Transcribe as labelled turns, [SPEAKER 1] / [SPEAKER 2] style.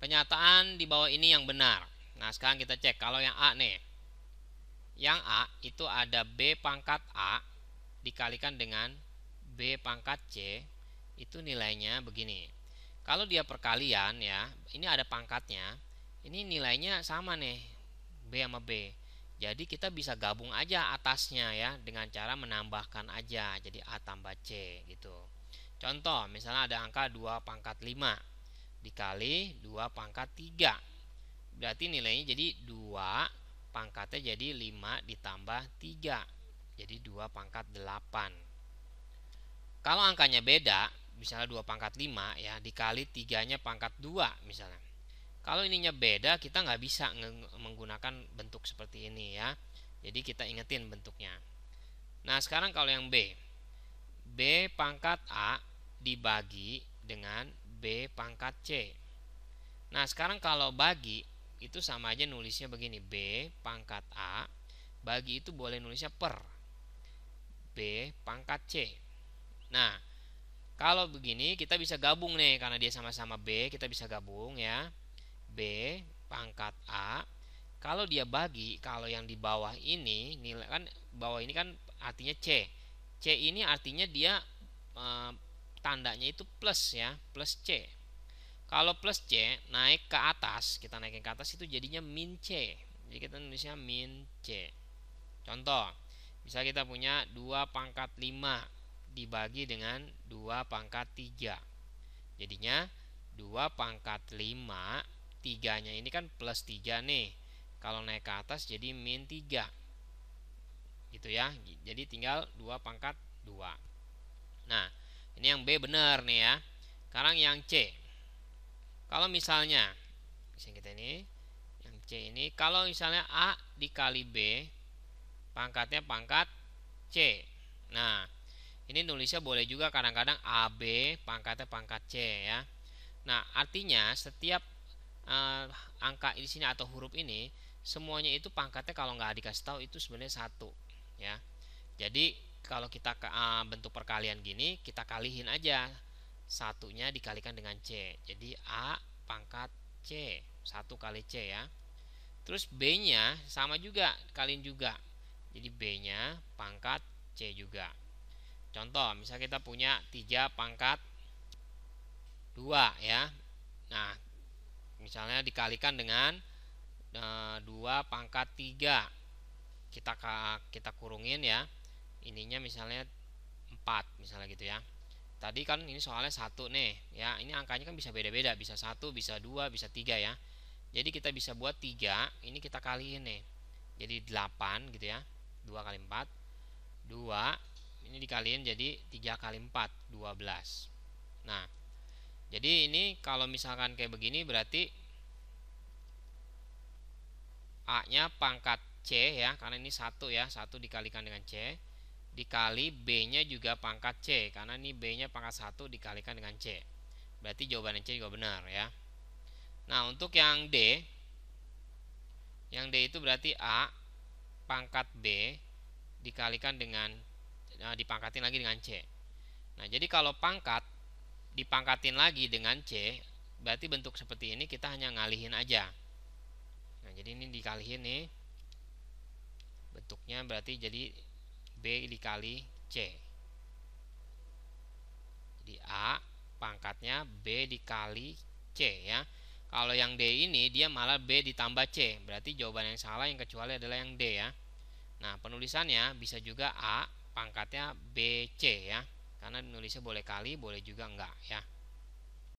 [SPEAKER 1] Pernyataan di bawah ini yang benar. Nah, sekarang kita cek kalau yang A nih. Yang A itu ada B pangkat A dikalikan dengan B pangkat C itu nilainya begini. Kalau dia perkalian ya, ini ada pangkatnya. Ini nilainya sama nih, B sama B. Jadi kita bisa gabung aja atasnya ya dengan cara menambahkan aja. Jadi A tambah C gitu. Contoh, misalnya ada angka 2 pangkat 5 dikali 2 pangkat 3. Berarti nilainya jadi 2 pangkatnya jadi 5 ditambah 3. Jadi 2 pangkat 8. Kalau angkanya beda, misalnya 2 pangkat 5 ya dikali 3-nya pangkat 2 misalnya. Kalau ininya beda kita nggak bisa menggunakan bentuk seperti ini ya. Jadi kita ingetin bentuknya. Nah sekarang kalau yang B. B pangkat A dibagi dengan B pangkat C. Nah, sekarang kalau bagi itu sama aja nulisnya begini B pangkat A bagi itu boleh nulisnya per B pangkat C. Nah, kalau begini kita bisa gabung nih karena dia sama-sama B, kita bisa gabung ya. B pangkat A. Kalau dia bagi, kalau yang di bawah ini nilai kan bawah ini kan artinya C. C ini artinya dia eh, tandanya itu plus ya, plus C. Kalau plus C naik ke atas, kita naikin ke atas itu jadinya min C. Jadi kita nulisnya min C. Contoh, bisa kita punya 2 pangkat 5 dibagi dengan 2 pangkat 3. Jadinya 2 pangkat 5, 3-nya ini kan plus 3 nih. Kalau naik ke atas jadi min 3. Gitu ya, jadi tinggal 2 pangkat 2. Nah, ini yang B benar nih ya. Sekarang yang C. Kalau misalnya misalnya kita ini yang C ini kalau misalnya A dikali B pangkatnya pangkat C. Nah, ini nulisnya boleh juga kadang-kadang AB pangkatnya pangkat C ya. Nah, artinya setiap uh, angka di sini atau huruf ini semuanya itu pangkatnya kalau nggak dikasih tahu itu sebenarnya satu ya. Jadi kalau kita ke, uh, bentuk perkalian gini kita kalihin aja satunya dikalikan dengan C jadi A pangkat C satu kali C ya terus B nya sama juga kalian juga jadi B nya pangkat C juga contoh misal kita punya tiga pangkat dua ya nah misalnya dikalikan dengan e, pangkat tiga, kita kita kurungin ya ininya misalnya 4 misalnya gitu ya tadi kan ini soalnya satu nih ya ini angkanya kan bisa beda-beda bisa satu bisa dua bisa tiga ya jadi kita bisa buat tiga ini kita kaliin nih jadi 8 gitu ya dua kali empat dua ini dikaliin jadi tiga kali empat dua belas nah jadi ini kalau misalkan kayak begini berarti A nya pangkat C ya karena ini satu ya satu dikalikan dengan C dikali B-nya juga pangkat C karena ini B-nya pangkat 1 dikalikan dengan C. Berarti jawaban C juga benar ya. Nah, untuk yang D yang D itu berarti A pangkat B dikalikan dengan nah, dipangkatin lagi dengan C. Nah, jadi kalau pangkat dipangkatin lagi dengan C, berarti bentuk seperti ini kita hanya ngalihin aja. Nah, jadi ini dikalihin nih. Bentuknya berarti jadi B dikali C. Jadi A pangkatnya B dikali C ya. Kalau yang D ini dia malah B ditambah C. Berarti jawaban yang salah yang kecuali adalah yang D ya. Nah penulisannya bisa juga A pangkatnya BC ya. Karena penulisnya boleh kali boleh juga enggak ya.